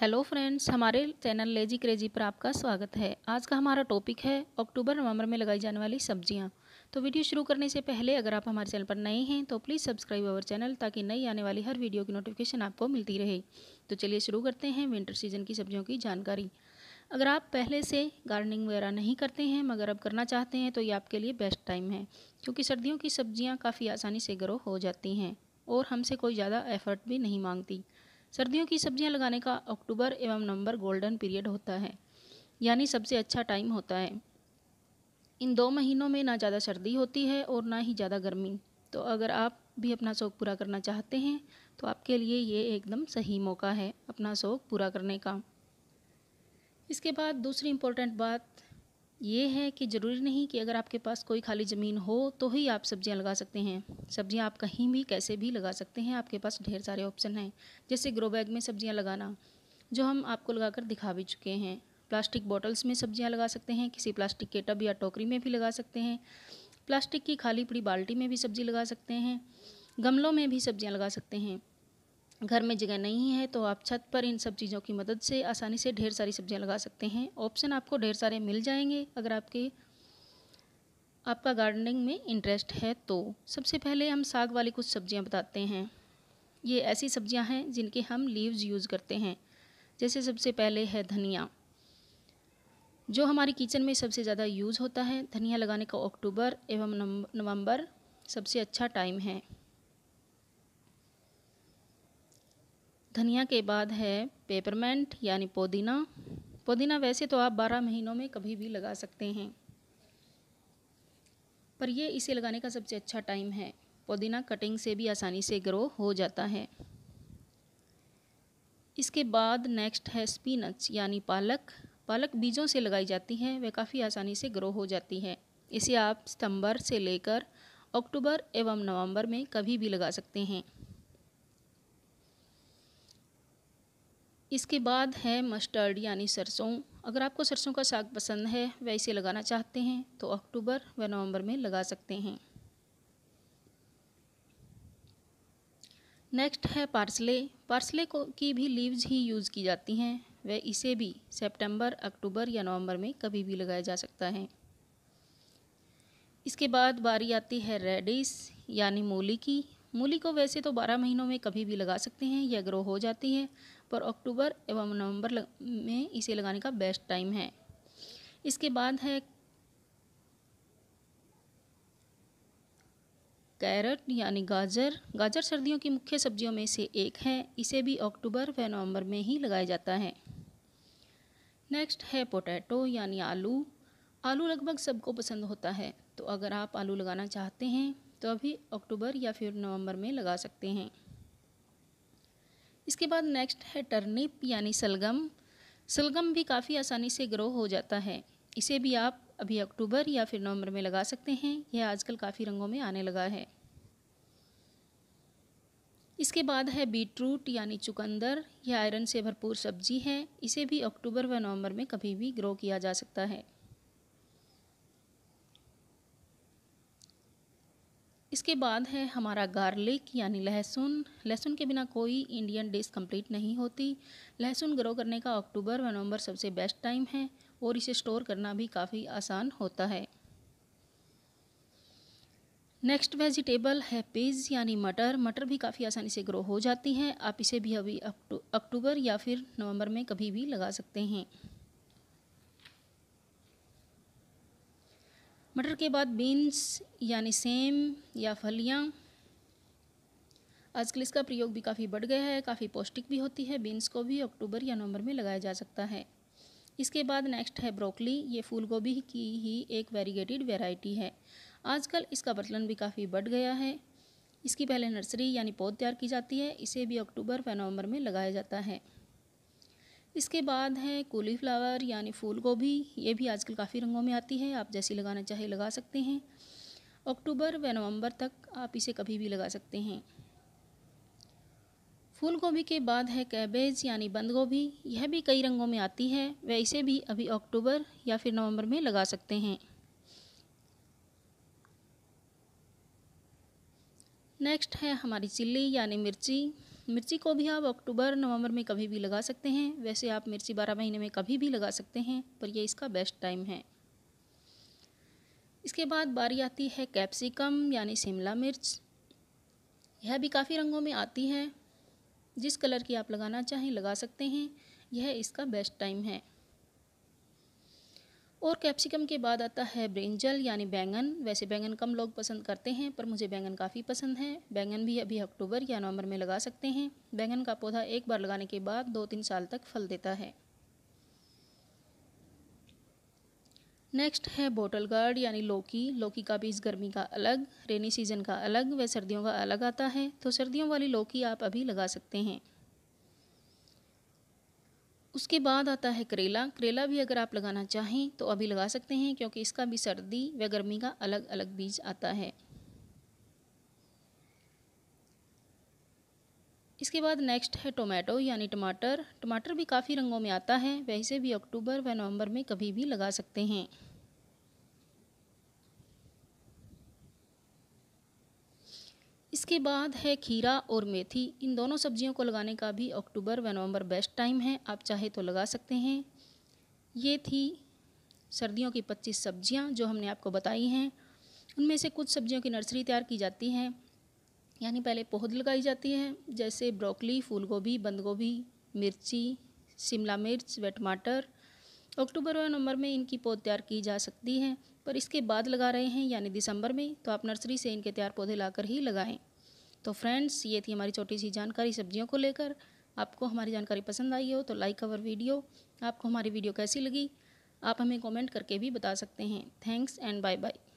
hello friends हमारे channel lazy crazy पर आपका स्वागत है आज का हमारा टॉपिक है अक्टूबर नवंबर में लगाई जाने वाली सब्जियां तो वीडियो शुरू करने से पहले अगर आप हमारे चैनल पर नए हैं तो प्लीज़ सब्सक्राइब अवर चैनल ताकि नई आने वाली हर वीडियो की नोटिफिकेशन आपको मिलती रहे तो चलिए शुरू करते हैं विंटर सीजन की सब्जियों की जानकारी अगर आप पहले से गार्डनिंग वगैरह नहीं करते हैं मगर अब करना चाहते हैं तो ये आपके लिए बेस्ट टाइम है क्योंकि सर्दियों की सब्जियाँ काफ़ी आसानी से ग्रो हो जाती हैं और हमसे कोई ज़्यादा एफर्ट भी नहीं मांगती सर्दियों की सब्जियां लगाने का अक्टूबर एवं नवंबर गोल्डन पीरियड होता है यानी सबसे अच्छा टाइम होता है इन दो महीनों में ना ज़्यादा सर्दी होती है और ना ही ज़्यादा गर्मी तो अगर आप भी अपना शौक़ पूरा करना चाहते हैं तो आपके लिए ये एकदम सही मौका है अपना शौक़ पूरा करने का इसके बाद दूसरी इम्पोर्टेंट बात ये है कि ज़रूरी नहीं कि अगर आपके पास कोई खाली ज़मीन हो तो ही आप सब्ज़ियाँ लगा सकते हैं सब्ज़ियाँ आप कहीं भी कैसे भी लगा सकते हैं आपके पास ढेर सारे ऑप्शन हैं जैसे ग्रो बैग में सब्ज़ियाँ लगाना जो हम आपको लगाकर दिखा भी चुके हैं प्लास्टिक बॉटल्स में सब्ज़ियाँ लगा सकते हैं किसी प्लास्टिक के टब या टोकरी में भी लगा सकते हैं प्लास्टिक की खाली पड़ी बाल्टी में भी सब्ज़ी लगा सकते हैं गमलों में भी सब्ज़ियाँ लगा सकते हैं घर में जगह नहीं है तो आप छत पर इन सब चीज़ों की मदद से आसानी से ढेर सारी सब्जियां लगा सकते हैं ऑप्शन आपको ढेर सारे मिल जाएंगे अगर आपके आपका गार्डनिंग में इंटरेस्ट है तो सबसे पहले हम साग वाली कुछ सब्जियां बताते हैं ये ऐसी सब्जियां हैं जिनके हम लीव्स यूज़ करते हैं जैसे सबसे पहले है धनिया जो हमारी किचन में सबसे ज़्यादा यूज़ होता है धनिया लगाने का अक्टूबर एवं नवंबर सबसे अच्छा टाइम है धनिया के बाद है पेपरमेंट यानी पुदीना पुदीना वैसे तो आप 12 महीनों में कभी भी लगा सकते हैं पर यह इसे लगाने का सबसे अच्छा टाइम है पुदीना कटिंग से भी आसानी से ग्रो हो जाता है इसके बाद नेक्स्ट है स्पिनच यानी पालक पालक बीजों से लगाई जाती है वह काफ़ी आसानी से ग्रो हो जाती है इसे आप सितंबर से लेकर अक्टूबर एवं नवंबर में कभी भी लगा सकते हैं इसके बाद है मस्टर्ड यानी सरसों अगर आपको सरसों का साग पसंद है वह इसे लगाना चाहते हैं तो अक्टूबर व नवंबर में लगा सकते हैं नेक्स्ट है पार्सले पार्सले को की भी लीव्स ही यूज़ की जाती हैं वह इसे भी सितंबर, अक्टूबर या नवंबर में कभी भी लगाया जा सकता है इसके बाद बारी आती है रेडिस यानी मूली की मूली को वैसे तो 12 महीनों में कभी भी लगा सकते हैं यह ग्रो हो जाती है पर अक्टूबर एवं नवंबर में इसे लगाने का बेस्ट टाइम है इसके बाद है कैरट यानी गाजर गाजर सर्दियों की मुख्य सब्जियों में से एक है इसे भी अक्टूबर व नवंबर में ही लगाया जाता है नेक्स्ट है पोटैटो यानी आलू आलू लगभग सबको पसंद होता है तो अगर आप आलू लगाना चाहते हैं तो अभी अक्टूबर या फिर नवंबर में लगा सकते हैं इसके बाद नेक्स्ट है टर्निप यानी सलगम सलगम भी काफ़ी आसानी से ग्रो हो जाता है इसे भी आप अभी अक्टूबर या फिर नवंबर में लगा सकते हैं यह आजकल काफ़ी रंगों में आने लगा है इसके बाद है बीटरूट यानी चुकंदर यह आयरन से भरपूर सब्जी है इसे भी अक्टूबर व नवंबर में कभी भी ग्रो किया जा सकता है इसके बाद है हमारा गार्लिक यानी लहसुन लहसुन के बिना कोई इंडियन डिश कंप्लीट नहीं होती लहसुन ग्रो करने का अक्टूबर व नवंबर सबसे बेस्ट टाइम है और इसे स्टोर करना भी काफ़ी आसान होता है नेक्स्ट वेजिटेबल है पीज यानी मटर मटर भी काफ़ी आसानी से ग्रो हो जाती हैं आप इसे भी अभी अक्टूबर या फिर नवंबर में कभी भी लगा सकते हैं मटर के बाद बीन्स यानी सेम या फलियाँ आजकल इसका प्रयोग भी काफ़ी बढ़ गया है काफ़ी पौष्टिक भी होती है बीन्स को भी अक्टूबर या नवंबर में लगाया जा सकता है इसके बाद नेक्स्ट है ब्रोकली ये फूल गोभी की ही एक वेरीगेटेड वेराइटी है आजकल इसका बतलन भी काफ़ी बढ़ गया है इसकी पहले नर्सरी यानी पौध तैयार की जाती है इसे भी अक्टूबर व नवंबर में लगाया जाता है इसके बाद है फ्लावर यानी फूल गोभी ये भी आजकल काफ़ी रंगों में आती है आप जैसी लगाना चाहे लगा सकते हैं अक्टूबर व नवंबर तक आप इसे कभी भी लगा सकते हैं फूल गोभी के बाद है कैबेज यानी बंद गोभी यह भी कई रंगों में आती है वह इसे भी अभी अक्टूबर या फिर नवंबर में लगा सकते हैं नेक्स्ट है हमारी चिल्ली यानी मिर्ची मिर्ची को भी आप अक्टूबर नवंबर में कभी भी लगा सकते हैं वैसे आप मिर्ची बारह महीने में कभी भी लगा सकते हैं पर यह इसका बेस्ट टाइम है इसके बाद बारी आती है कैप्सिकम यानी शिमला मिर्च यह भी काफ़ी रंगों में आती है जिस कलर की आप लगाना चाहें लगा सकते हैं यह इसका बेस्ट टाइम है और कैप्सिकम के बाद आता है ब्रिंजल यानी बैंगन वैसे बैंगन कम लोग पसंद करते हैं पर मुझे बैंगन काफ़ी पसंद है बैंगन भी अभी अक्टूबर या नवंबर में लगा सकते हैं बैंगन का पौधा एक बार लगाने के बाद दो तीन साल तक फल देता है नेक्स्ट है बोटल गार्ड यानी लौकी लौकी का भी इस गर्मी का अलग रेनी सीजन का अलग व सर्दियों का अलग आता है तो सर्दियों वाली लौकी आप अभी लगा सकते हैं उसके बाद आता है करेला करेला भी अगर आप लगाना चाहें तो अभी लगा सकते हैं क्योंकि इसका भी सर्दी व गर्मी का अलग अलग बीज आता है इसके बाद नेक्स्ट है टोमेटो यानी टमाटर टमाटर भी काफ़ी रंगों में आता है वैसे भी अक्टूबर व नवंबर में कभी भी लगा सकते हैं इसके बाद है खीरा और मेथी इन दोनों सब्जियों को लगाने का भी अक्टूबर व नवंबर बेस्ट टाइम है आप चाहे तो लगा सकते हैं ये थी सर्दियों की 25 सब्जियां जो हमने आपको बताई हैं उनमें से कुछ सब्जियों की नर्सरी तैयार की जाती है यानी पहले पौध लगाई जाती है जैसे ब्रोकली फूल गोभी बंद गोभी मिर्ची शिमला मिर्च व टमाटर अक्टूबर व नवंबर में इनकी पौध तैयार की जा सकती है पर इसके बाद लगा रहे हैं यानी दिसंबर में तो आप नर्सरी से इनके तैयार पौधे लाकर ही लगाएं तो फ्रेंड्स ये थी हमारी छोटी सी जानकारी सब्जियों को लेकर आपको हमारी जानकारी पसंद आई हो तो लाइक अवर वीडियो आपको हमारी वीडियो कैसी लगी आप हमें कमेंट करके भी बता सकते हैं थैंक्स एंड बाय बाय